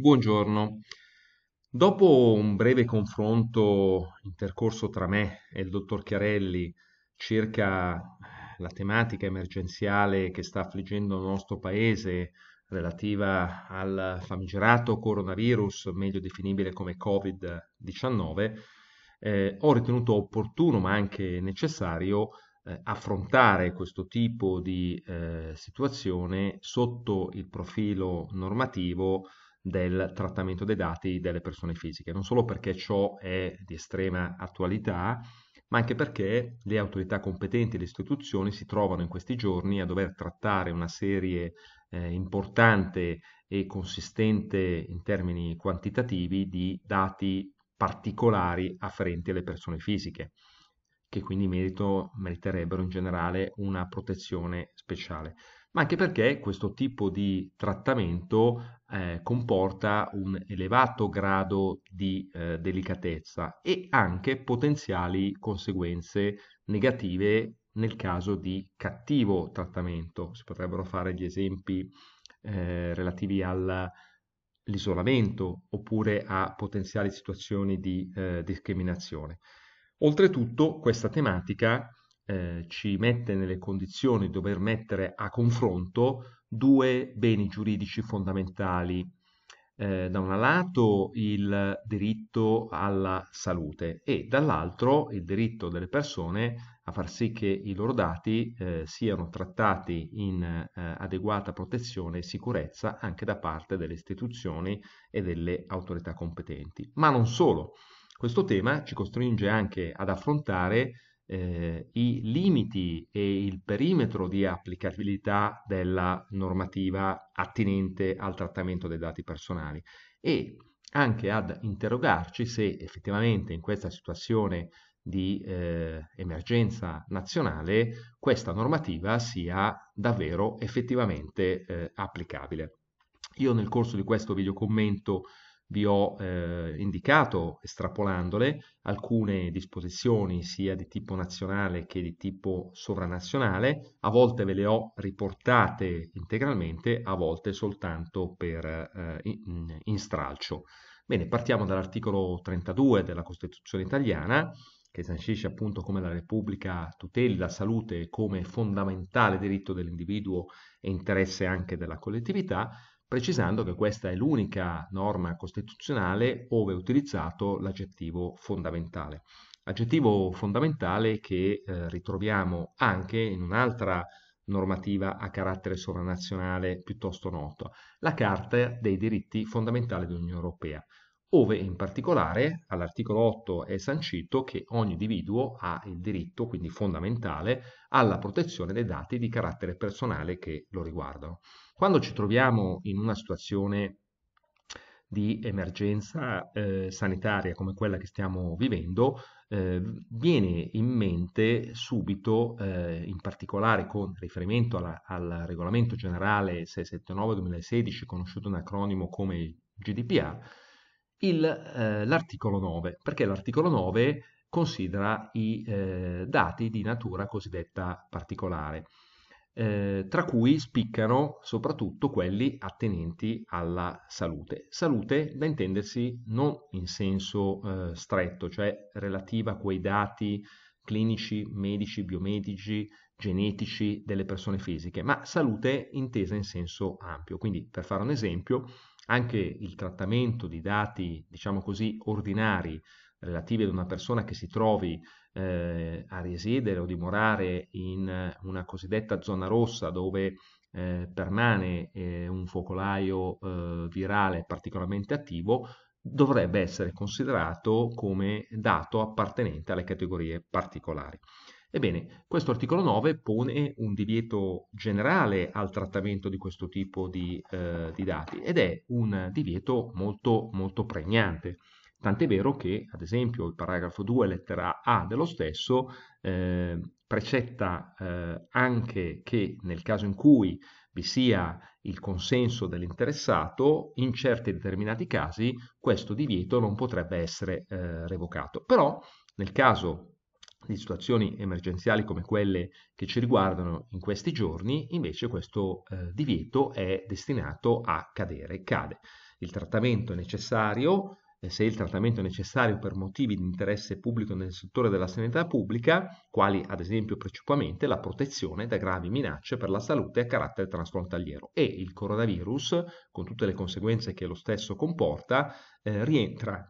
Buongiorno. Dopo un breve confronto intercorso tra me e il dottor Chiarelli circa la tematica emergenziale che sta affliggendo il nostro paese relativa al famigerato coronavirus, meglio definibile come Covid-19, eh, ho ritenuto opportuno ma anche necessario eh, affrontare questo tipo di eh, situazione sotto il profilo normativo del trattamento dei dati delle persone fisiche, non solo perché ciò è di estrema attualità, ma anche perché le autorità competenti e le istituzioni si trovano in questi giorni a dover trattare una serie eh, importante e consistente in termini quantitativi di dati particolari afferenti alle persone fisiche, che quindi merito, meriterebbero in generale una protezione speciale ma anche perché questo tipo di trattamento eh, comporta un elevato grado di eh, delicatezza e anche potenziali conseguenze negative nel caso di cattivo trattamento. Si potrebbero fare gli esempi eh, relativi all'isolamento oppure a potenziali situazioni di eh, discriminazione. Oltretutto questa tematica eh, ci mette nelle condizioni di dover mettere a confronto due beni giuridici fondamentali. Eh, da un lato il diritto alla salute e dall'altro il diritto delle persone a far sì che i loro dati eh, siano trattati in eh, adeguata protezione e sicurezza anche da parte delle istituzioni e delle autorità competenti. Ma non solo, questo tema ci costringe anche ad affrontare eh, i limiti e il perimetro di applicabilità della normativa attinente al trattamento dei dati personali e anche ad interrogarci se effettivamente in questa situazione di eh, emergenza nazionale questa normativa sia davvero effettivamente eh, applicabile. Io nel corso di questo video commento vi ho eh, indicato, estrapolandole, alcune disposizioni sia di tipo nazionale che di tipo sovranazionale, a volte ve le ho riportate integralmente, a volte soltanto per, eh, in, in stralcio. Bene, partiamo dall'articolo 32 della Costituzione italiana, che sancisce appunto come la Repubblica tuteli la salute come fondamentale diritto dell'individuo e interesse anche della collettività, precisando che questa è l'unica norma costituzionale ove utilizzato l'aggettivo fondamentale. Aggettivo fondamentale che eh, ritroviamo anche in un'altra normativa a carattere sovranazionale piuttosto nota, la Carta dei diritti fondamentali dell'Unione Europea ove in particolare all'articolo 8 è sancito che ogni individuo ha il diritto, quindi fondamentale, alla protezione dei dati di carattere personale che lo riguardano. Quando ci troviamo in una situazione di emergenza eh, sanitaria come quella che stiamo vivendo, eh, viene in mente subito, eh, in particolare con riferimento alla, al regolamento generale 679-2016, conosciuto in acronimo come GDPR, il, eh, l'articolo 9, perché l'articolo 9 considera i eh, dati di natura cosiddetta particolare, eh, tra cui spiccano soprattutto quelli attenenti alla salute. Salute da intendersi non in senso eh, stretto, cioè relativa a quei dati clinici, medici, biomedici, genetici delle persone fisiche, ma salute intesa in senso ampio. Quindi, per fare un esempio, anche il trattamento di dati, diciamo così, ordinari relativi ad una persona che si trovi eh, a risiedere o dimorare in una cosiddetta zona rossa dove eh, permane eh, un focolaio eh, virale particolarmente attivo, dovrebbe essere considerato come dato appartenente alle categorie particolari. Ebbene, questo articolo 9 pone un divieto generale al trattamento di questo tipo di, eh, di dati ed è un divieto molto, molto pregnante. Tant'è vero che, ad esempio, il paragrafo 2, lettera A dello stesso, eh, precetta eh, anche che nel caso in cui vi sia il consenso dell'interessato, in certi determinati casi questo divieto non potrebbe essere eh, revocato. Però, nel caso di situazioni emergenziali come quelle che ci riguardano in questi giorni, invece questo eh, divieto è destinato a cadere, cade. Il trattamento necessario, eh, se il trattamento è necessario per motivi di interesse pubblico nel settore della sanità pubblica, quali ad esempio principalmente la protezione da gravi minacce per la salute a carattere transfrontaliero e il coronavirus, con tutte le conseguenze che lo stesso comporta, eh, rientra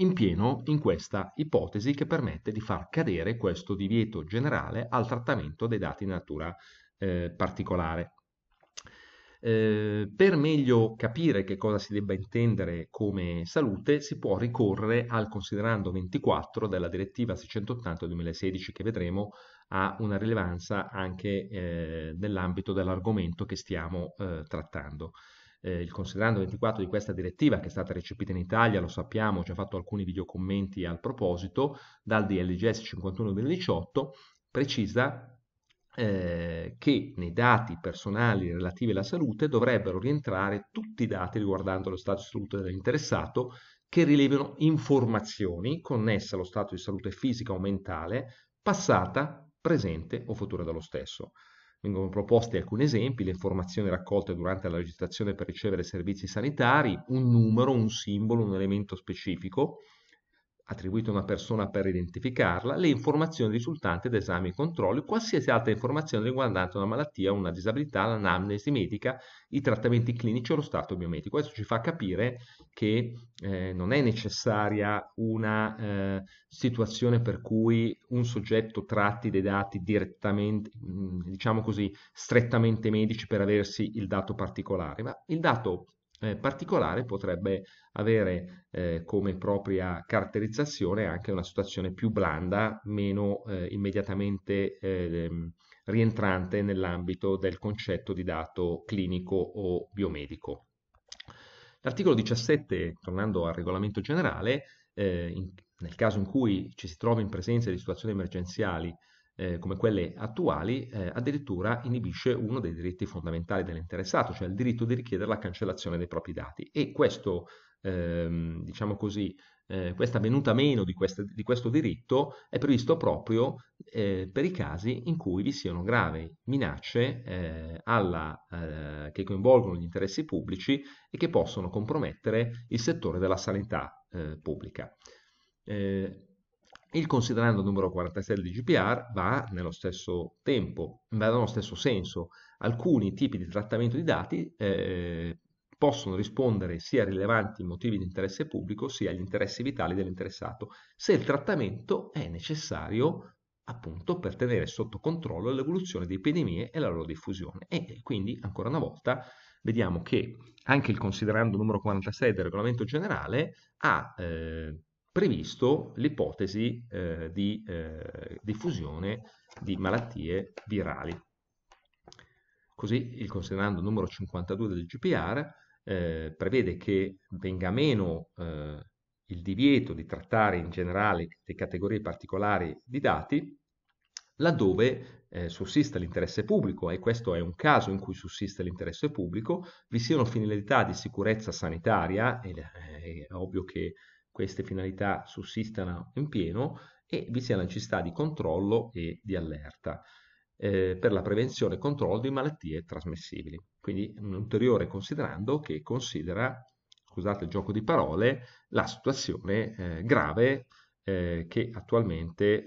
in pieno in questa ipotesi che permette di far cadere questo divieto generale al trattamento dei dati di natura eh, particolare. Eh, per meglio capire che cosa si debba intendere come salute si può ricorrere al considerando 24 della direttiva 680 2016 che vedremo ha una rilevanza anche eh, nell'ambito dell'argomento che stiamo eh, trattando eh, il considerando 24 di questa direttiva, che è stata recepita in Italia, lo sappiamo, ho già fatto alcuni videocommenti al proposito, dal DLGS 51 del 18, precisa eh, che nei dati personali relativi alla salute dovrebbero rientrare tutti i dati riguardanti lo stato di salute dell'interessato che rilevano informazioni connesse allo stato di salute fisica o mentale, passata, presente o futura dello stesso. Vengono proposti alcuni esempi, le informazioni raccolte durante la registrazione per ricevere servizi sanitari, un numero, un simbolo, un elemento specifico, attribuite a una persona per identificarla, le informazioni risultanti da esami e controlli, qualsiasi altra informazione riguardante una malattia, una disabilità, l'anamnesi medica, i trattamenti clinici o lo stato biomedico. Questo ci fa capire che eh, non è necessaria una eh, situazione per cui un soggetto tratti dei dati direttamente, mm, diciamo così, strettamente medici per aversi il dato particolare, ma il dato eh, particolare potrebbe avere eh, come propria caratterizzazione anche una situazione più blanda, meno eh, immediatamente ehm, rientrante nell'ambito del concetto di dato clinico o biomedico. L'articolo 17, tornando al regolamento generale, eh, in, nel caso in cui ci si trovi in presenza di situazioni emergenziali eh, come quelle attuali, eh, addirittura inibisce uno dei diritti fondamentali dell'interessato, cioè il diritto di richiedere la cancellazione dei propri dati. E questo, ehm, diciamo così, eh, questa venuta meno di, questa, di, questo diritto è previsto proprio eh, per i casi in cui vi siano gravi minacce eh, alla, eh, che coinvolgono gli interessi pubblici e che possono compromettere il settore della sanità eh, pubblica. Eh, il considerando numero 46 del GPR va nello stesso tempo, va nello stesso senso. Alcuni tipi di trattamento di dati eh, possono rispondere sia a rilevanti motivi di interesse pubblico sia agli interessi vitali dell'interessato, se il trattamento è necessario appunto per tenere sotto controllo l'evoluzione di epidemie e la loro diffusione. E quindi, ancora una volta, vediamo che anche il considerando numero 46 del regolamento generale ha eh, previsto l'ipotesi eh, di eh, diffusione di malattie virali. Così il considerando numero 52 del GPR eh, prevede che venga meno eh, il divieto di trattare in generale le categorie particolari di dati laddove eh, sussista l'interesse pubblico, e questo è un caso in cui sussiste l'interesse pubblico, vi siano finalità di sicurezza sanitaria, è, è ovvio che queste finalità sussistano in pieno e vi sia la necessità di controllo e di allerta eh, per la prevenzione e controllo di malattie trasmissibili. Quindi un ulteriore considerando che considera, scusate il gioco di parole, la situazione eh, grave eh, che attualmente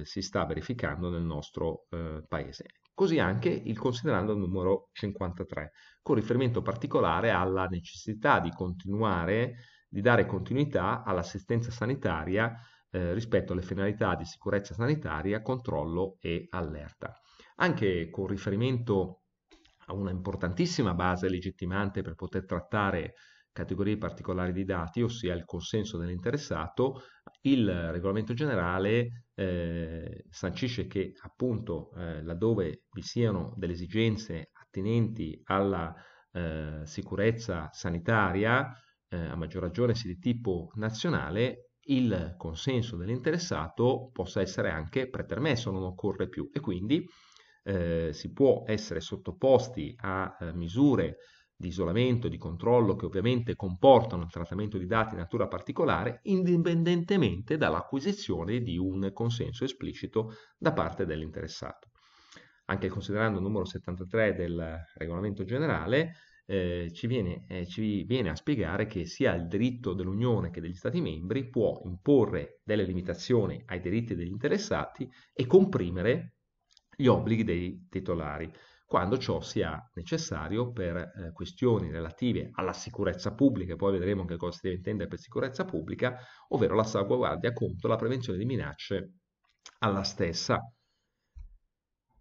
eh, si sta verificando nel nostro eh, paese. Così anche il considerando numero 53, con riferimento particolare alla necessità di continuare di dare continuità all'assistenza sanitaria eh, rispetto alle finalità di sicurezza sanitaria, controllo e allerta. Anche con riferimento a una importantissima base legittimante per poter trattare categorie particolari di dati, ossia il consenso dell'interessato, il regolamento generale eh, sancisce che appunto eh, laddove vi siano delle esigenze attinenti alla eh, sicurezza sanitaria, eh, a maggior ragione se di tipo nazionale, il consenso dell'interessato possa essere anche pretermesso, non occorre più e quindi eh, si può essere sottoposti a eh, misure di isolamento, di controllo che ovviamente comportano il trattamento di dati di natura particolare indipendentemente dall'acquisizione di un consenso esplicito da parte dell'interessato. Anche considerando il numero 73 del regolamento generale, eh, ci, viene, eh, ci, viene, a spiegare che sia il diritto dell'Unione che degli Stati membri può imporre delle limitazioni ai diritti degli interessati e comprimere gli obblighi dei titolari, quando ciò sia necessario per eh, questioni relative alla sicurezza pubblica, poi vedremo che cosa si deve intendere per sicurezza pubblica, ovvero la salvaguardia contro la prevenzione di minacce alla stessa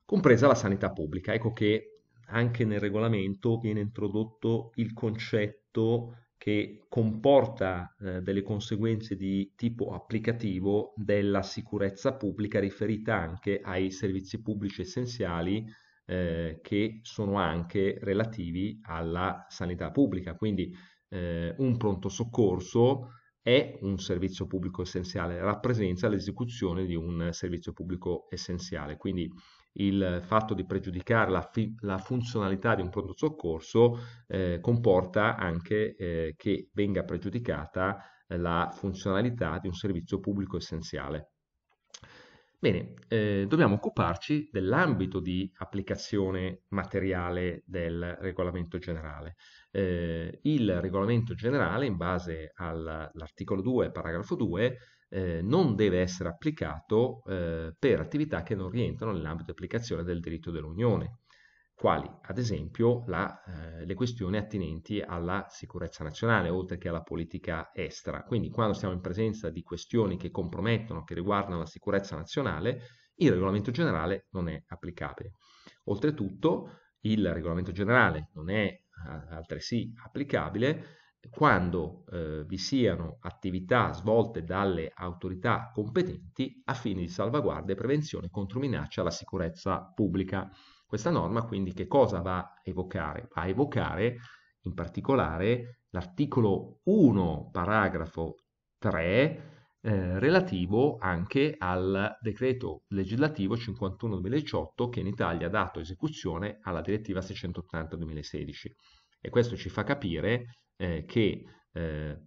compresa la sanità pubblica. Ecco che anche nel regolamento viene introdotto il concetto che comporta eh, delle conseguenze di tipo applicativo della sicurezza pubblica riferita anche ai servizi pubblici essenziali eh, che sono anche relativi alla sanità pubblica. Quindi eh, un pronto soccorso è un servizio pubblico essenziale, rappresenta l'esecuzione di un servizio pubblico essenziale. Quindi il fatto di pregiudicare la, la funzionalità di un pronto soccorso eh, comporta anche eh, che venga pregiudicata la funzionalità di un servizio pubblico essenziale. Bene, eh, dobbiamo occuparci dell'ambito di applicazione materiale del regolamento generale. Eh, il regolamento generale, in base all'articolo 2, paragrafo 2, eh, non deve essere applicato eh, per attività che non rientrano nell'ambito di applicazione del diritto dell'Unione, quali ad esempio la, eh, le questioni attinenti alla sicurezza nazionale, oltre che alla politica estera. Quindi quando siamo in presenza di questioni che compromettono, che riguardano la sicurezza nazionale, il regolamento generale non è applicabile. Oltretutto, il regolamento generale non è eh, altresì applicabile quando eh, vi siano attività svolte dalle autorità competenti a fini di salvaguardia e prevenzione contro minaccia alla sicurezza pubblica. Questa norma quindi che cosa va a evocare? Va a evocare in particolare l'articolo 1, paragrafo 3, eh, relativo anche al decreto legislativo 51-2018 che in Italia ha dato esecuzione alla direttiva 680-2016. E questo ci fa capire eh, che eh,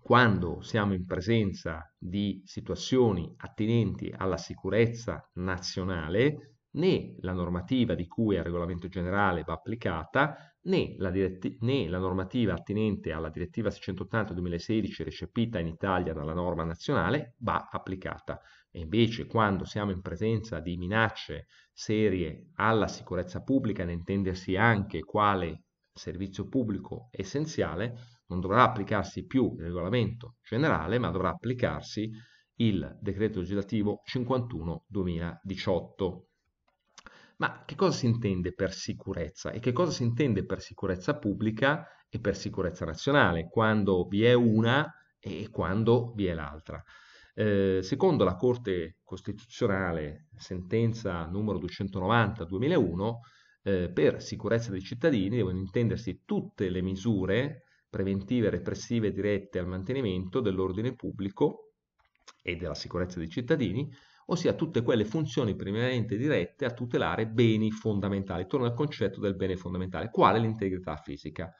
quando siamo in presenza di situazioni attinenti alla sicurezza nazionale, né la normativa di cui al regolamento generale va applicata, né la, né la normativa attinente alla direttiva 680-2016 recepita in Italia dalla norma nazionale va applicata. E invece quando siamo in presenza di minacce serie alla sicurezza pubblica, ne intendersi anche quale servizio pubblico essenziale, non dovrà applicarsi più il regolamento generale, ma dovrà applicarsi il decreto legislativo 51-2018. Ma che cosa si intende per sicurezza e che cosa si intende per sicurezza pubblica e per sicurezza nazionale, quando vi è una e quando vi è l'altra? Eh, secondo la Corte Costituzionale, sentenza numero 290-2001, eh, per sicurezza dei cittadini devono intendersi tutte le misure preventive e repressive dirette al mantenimento dell'ordine pubblico e della sicurezza dei cittadini, ossia tutte quelle funzioni primariamente dirette a tutelare beni fondamentali, torno al concetto del bene fondamentale, quale l'integrità fisica.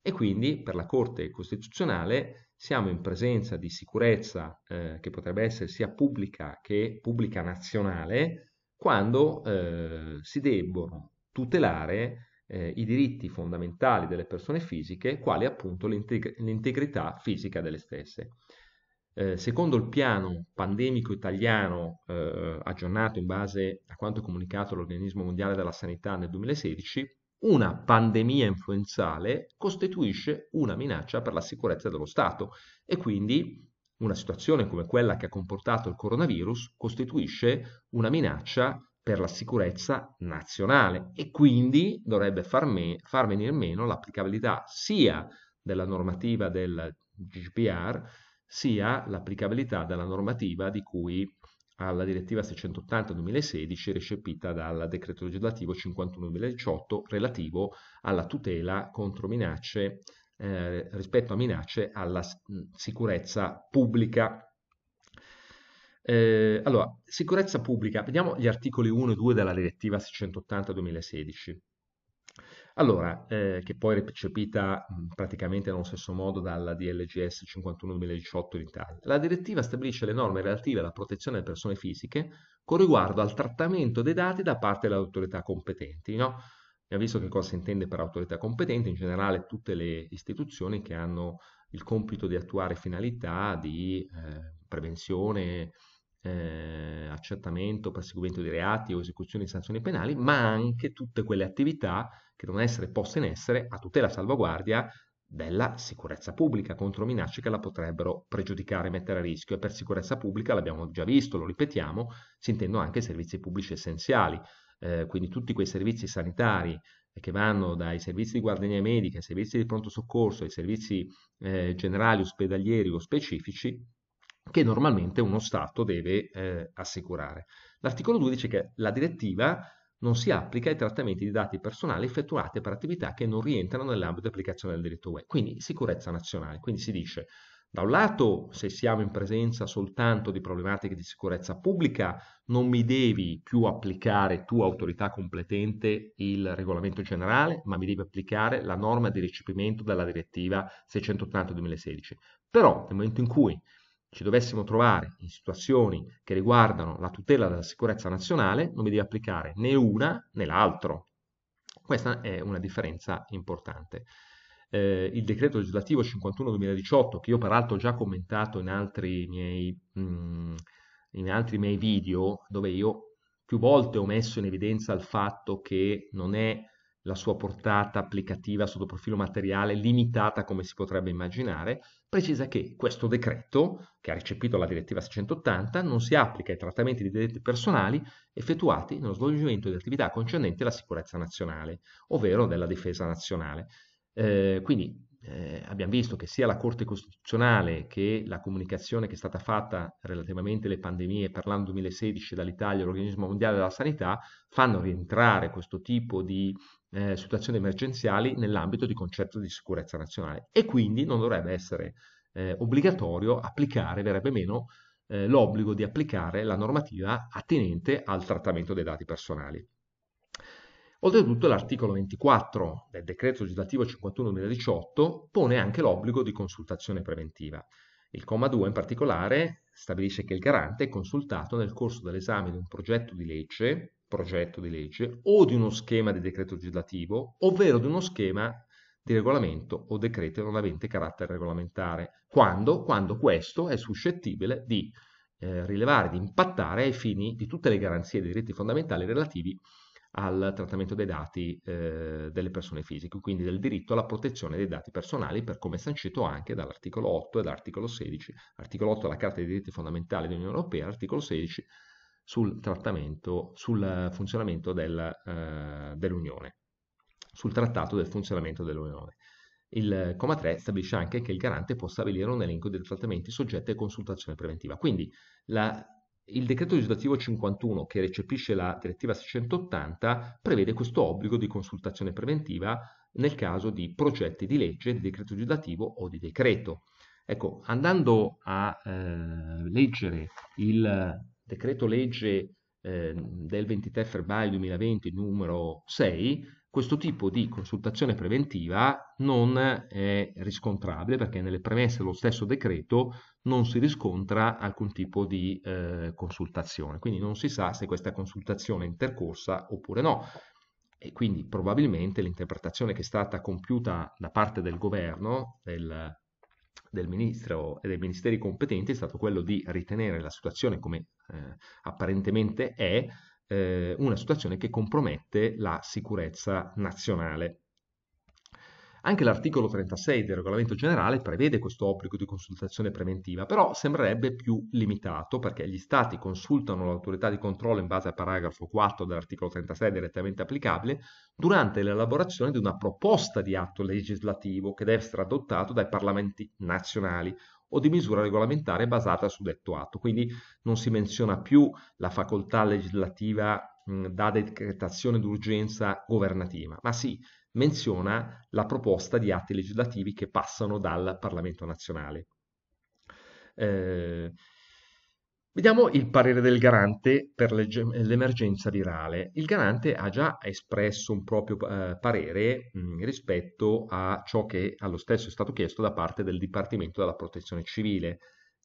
E quindi per la Corte Costituzionale siamo in presenza di sicurezza eh, che potrebbe essere sia pubblica che pubblica nazionale, quando eh, si debbono tutelare eh, i diritti fondamentali delle persone fisiche, quali appunto l'integ- l'integrità fisica delle stesse. Eh, secondo il piano pandemico italiano eh, aggiornato in base a quanto comunicato l'Organismo Mondiale della Sanità nel 2016, una pandemia influenzale costituisce una minaccia per la sicurezza dello Stato e quindi una situazione come quella che ha comportato il coronavirus costituisce una minaccia per la sicurezza nazionale e quindi dovrebbe far, me, far venire meno l'applicabilità sia della normativa del GDPR sia l'applicabilità della normativa di cui alla direttiva 680-2016 recepita dal decreto legislativo 51-2018 relativo alla tutela contro minacce eh, rispetto a minacce alla sicurezza pubblica. Eh, allora, sicurezza pubblica, vediamo gli articoli 1 e 2 della direttiva 680-2016. Allora, eh, che poi è recepita mh, mm, praticamente nello stesso modo dalla DLGS 51-2018 in Italia. La direttiva stabilisce le norme relative alla protezione delle persone fisiche con riguardo al trattamento dei dati da parte delle autorità competenti. No? Abbiamo visto che cosa si intende per autorità competente, in generale tutte le istituzioni che hanno il compito di attuare finalità di eh, prevenzione, eh, accertamento, perseguimento di reati o esecuzione di sanzioni penali, ma anche tutte quelle attività che devono essere poste in essere a tutela e salvaguardia della sicurezza pubblica contro minacce che la potrebbero pregiudicare, mettere a rischio e per sicurezza pubblica l'abbiamo già visto, lo ripetiamo, si intendono anche servizi pubblici essenziali, eh, quindi tutti quei servizi sanitari eh, che vanno dai servizi di guardia medica ai servizi di pronto soccorso ai servizi eh, generali ospedalieri o specifici che normalmente uno Stato deve eh, assicurare. L'articolo 2 dice che la direttiva non si applica ai trattamenti di dati personali effettuati per attività che non rientrano nell'ambito di applicazione del diritto UE, quindi sicurezza nazionale. Quindi si dice, da un lato, se siamo in presenza soltanto di problematiche di sicurezza pubblica, non mi devi più applicare tu, autorità competente, il regolamento generale, ma mi devi applicare la norma di recepimento della direttiva 680-2016. Però, nel momento in cui ci dovessimo trovare in situazioni che riguardano la tutela della sicurezza nazionale, non mi devi applicare né una né l'altro. Questa è una differenza importante. Eh, il decreto legislativo 51-2018, che io peraltro ho già commentato in altri miei, mh, mm, in altri miei video, dove io più volte ho messo in evidenza il fatto che non è la sua portata applicativa sotto profilo materiale limitata come si potrebbe immaginare, precisa che questo decreto, che ha recepito la direttiva 680, non si applica ai trattamenti di diritti personali effettuati nello svolgimento di attività concernenti la sicurezza nazionale, ovvero della difesa nazionale. Eh, quindi eh, abbiamo visto che sia la Corte Costituzionale che la comunicazione che è stata fatta relativamente alle pandemie per l'anno 2016 dall'Italia all'Organismo Mondiale della Sanità fanno rientrare questo tipo di eh, situazioni emergenziali nell'ambito di concetto di sicurezza nazionale e quindi non dovrebbe essere eh, obbligatorio applicare, verrebbe meno, eh, l'obbligo di applicare la normativa attinente al trattamento dei dati personali. Oltretutto l'articolo 24 del decreto legislativo 51-2018 pone anche l'obbligo di consultazione preventiva. Il comma 2 in particolare stabilisce che il garante è consultato nel corso dell'esame di un progetto di legge, progetto di legge o di uno schema di decreto legislativo, ovvero di uno schema di regolamento o decreto non avente carattere regolamentare, quando, quando questo è suscettibile di eh, rilevare, di impattare ai fini di tutte le garanzie dei diritti fondamentali relativi al trattamento dei dati eh, delle persone fisiche, quindi del diritto alla protezione dei dati personali per come sancito anche dall'articolo 8 e dall'articolo 16. Articolo 8 della Carta dei diritti fondamentali dell'Unione Europea, articolo 16 sul trattamento, sul funzionamento del, eh, dell'Unione, sul trattato del funzionamento dell'Unione. Il comma 3 stabilisce anche che il garante può stabilire un elenco dei trattamenti soggetti a consultazione preventiva. Quindi la il decreto legislativo 51 che recepisce la direttiva 680 prevede questo obbligo di consultazione preventiva nel caso di progetti di legge, di decreto legislativo o di decreto. Ecco, andando a eh, leggere il decreto legge eh, del 23 febbraio 2020 numero 6, questo tipo di consultazione preventiva non è riscontrabile perché nelle premesse dello stesso decreto non si riscontra alcun tipo di eh, consultazione, quindi non si sa se questa consultazione è intercorsa oppure no. E quindi probabilmente l'interpretazione che è stata compiuta da parte del governo, del, del ministro e dei ministeri competenti, è stato quello di ritenere la situazione come eh, apparentemente è, eh, una situazione che compromette la sicurezza nazionale. Anche l'articolo 36 del regolamento generale prevede questo obbligo di consultazione preventiva, però sembrerebbe più limitato perché gli stati consultano l'autorità di controllo in base al paragrafo 4 dell'articolo 36 direttamente applicabile durante l'elaborazione di una proposta di atto legislativo che deve essere adottato dai parlamenti nazionali o di misura regolamentare basata su detto atto. Quindi non si menziona più la facoltà legislativa da decretazione d'urgenza governativa, ma si menziona la proposta di atti legislativi che passano dal Parlamento nazionale. Eh, Vediamo il parere del garante per l'emergenza virale. Il garante ha già espresso un proprio eh, parere mm, rispetto a ciò che allo stesso è stato chiesto da parte del Dipartimento della Protezione Civile,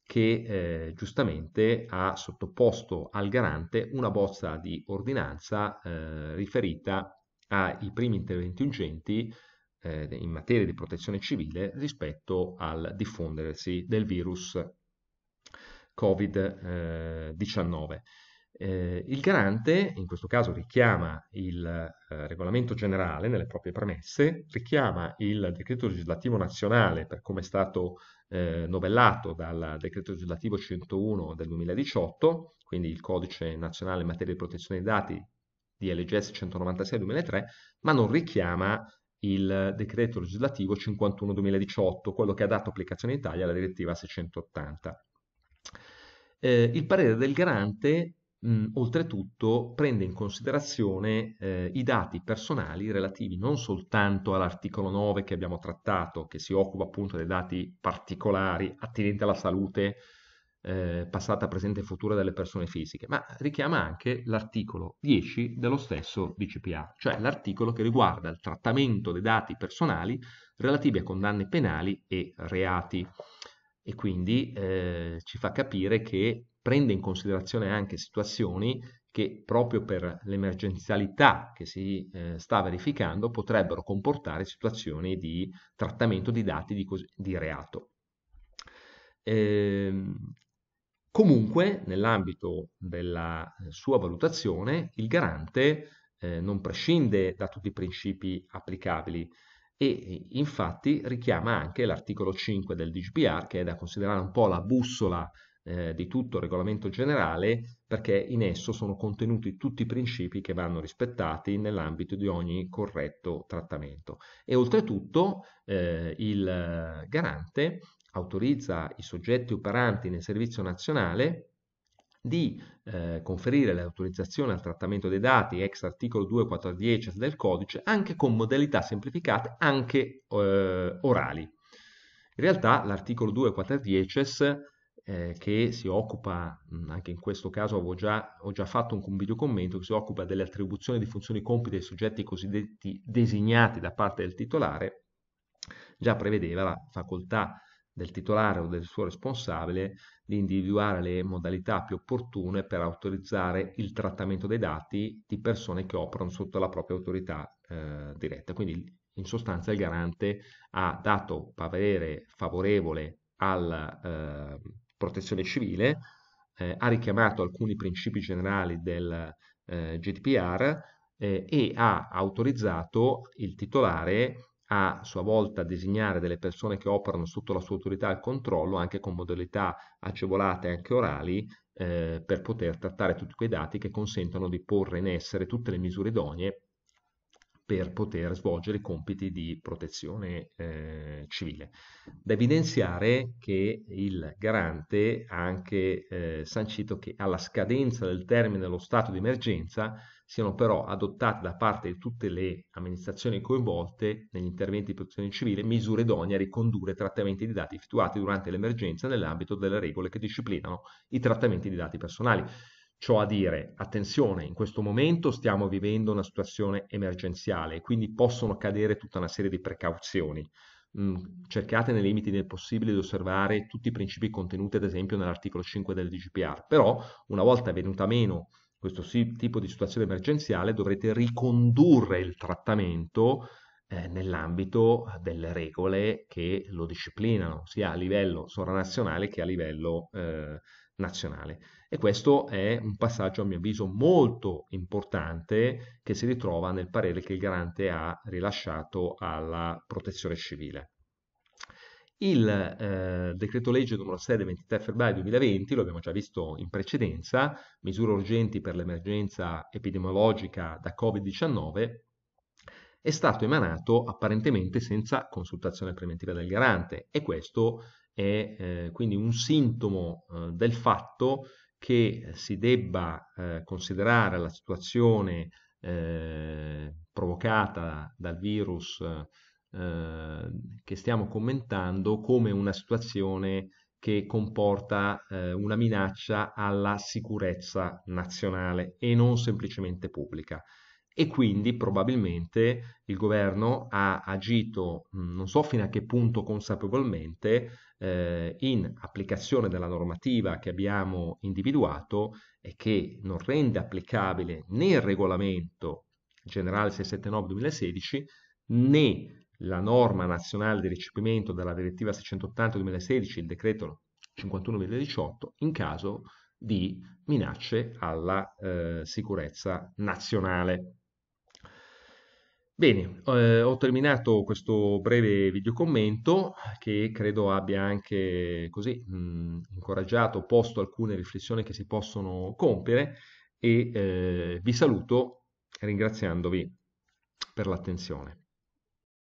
che eh, giustamente ha sottoposto al garante una bozza di ordinanza eh, riferita ai primi interventi urgenti eh, in materia di protezione civile rispetto al diffondersi del virus Covid-19. Eh, eh, il garante, in questo caso, richiama il eh, regolamento generale nelle proprie premesse, richiama il decreto legislativo nazionale per come è stato eh, novellato dal decreto legislativo 101 del 2018, quindi il codice nazionale in materia di protezione dei dati di LGS 196-2003, ma non richiama il decreto legislativo 51-2018, quello che ha dato applicazione in Italia alla direttiva 680. Eh, il parere del garante, mh, oltretutto, prende in considerazione eh, i dati personali relativi non soltanto all'articolo 9 che abbiamo trattato, che si occupa appunto dei dati particolari attinenti alla salute eh, passata, presente e futura delle persone fisiche, ma richiama anche l'articolo 10 dello stesso DCPA, cioè l'articolo che riguarda il trattamento dei dati personali relativi a condanne penali e reati e quindi eh, ci fa capire che prende in considerazione anche situazioni che proprio per l'emergenzialità che si eh, sta verificando potrebbero comportare situazioni di trattamento di dati di, di reato. Eh, comunque, nell'ambito della eh, sua valutazione, il garante eh, non prescinde da tutti i principi applicabili, e infatti richiama anche l'articolo 5 del DGPR che è da considerare un po' la bussola eh, di tutto il regolamento generale perché in esso sono contenuti tutti i principi che vanno rispettati nell'ambito di ogni corretto trattamento e oltretutto eh, il garante autorizza i soggetti operanti nel servizio nazionale di eh, conferire l'autorizzazione al trattamento dei dati ex articolo 2.410 del codice anche con modalità semplificate anche eh, orali. In realtà l'articolo 2.410 eh, che si occupa, anche in questo caso già, ho già fatto un video commento, che si occupa delle attribuzioni di funzioni e compiti ai soggetti cosiddetti designati da parte del titolare, già prevedeva la facoltà del titolare o del suo responsabile di individuare le modalità più opportune per autorizzare il trattamento dei dati di persone che operano sotto la propria autorità eh, diretta. Quindi in sostanza il garante ha dato parere favorevole alla eh, protezione civile, eh, ha richiamato alcuni principi generali del eh, GDPR eh, e ha autorizzato il titolare a sua volta designare delle persone che operano sotto la sua autorità e controllo anche con modalità agevolate anche orali eh, per poter trattare tutti quei dati che consentono di porre in essere tutte le misure idonee per poter svolgere i compiti di protezione eh, civile. Da evidenziare che il garante ha anche eh, sancito che alla scadenza del termine dello stato di emergenza siano però adottate da parte di tutte le amministrazioni coinvolte negli interventi di protezione civile misure idonee a ricondurre trattamenti di dati effettuati durante l'emergenza nell'ambito delle regole che disciplinano i trattamenti di dati personali. Ciò a dire, attenzione, in questo momento stiamo vivendo una situazione emergenziale, quindi possono cadere tutta una serie di precauzioni. Mm, cercate nei limiti del possibile di osservare tutti i principi contenuti ad esempio nell'articolo 5 del DGPR, però una volta venuta meno questo tipo di situazione emergenziale dovrete ricondurre il trattamento eh, nell'ambito delle regole che lo disciplinano, sia a livello sovranazionale che a livello eh, nazionale. E questo è un passaggio, a mio avviso, molto importante che si ritrova nel parere che il garante ha rilasciato alla protezione civile. Il eh, decreto legge numero 6 del 23 febbraio 2020, lo abbiamo già visto in precedenza, misure urgenti per l'emergenza epidemiologica da Covid-19, è stato emanato apparentemente senza consultazione preventiva del garante e questo è eh, quindi un sintomo eh, del fatto che si debba eh, considerare la situazione eh, provocata dal virus eh, Ehm, che stiamo commentando come una situazione che comporta eh, una minaccia alla sicurezza nazionale e non semplicemente pubblica. E quindi probabilmente il governo ha agito, mm, non so fino a che punto consapevolmente, eh, in applicazione della normativa che abbiamo individuato e che non rende applicabile né il regolamento generale 679-2016 né la norma nazionale di recepimento della direttiva 680-2016, il decreto 51-2018, in caso di minacce alla eh, sicurezza nazionale. Bene, eh, ho terminato questo breve videocommento che credo abbia anche così mh, incoraggiato, posto alcune riflessioni che si possono compiere e eh, vi saluto ringraziandovi per l'attenzione.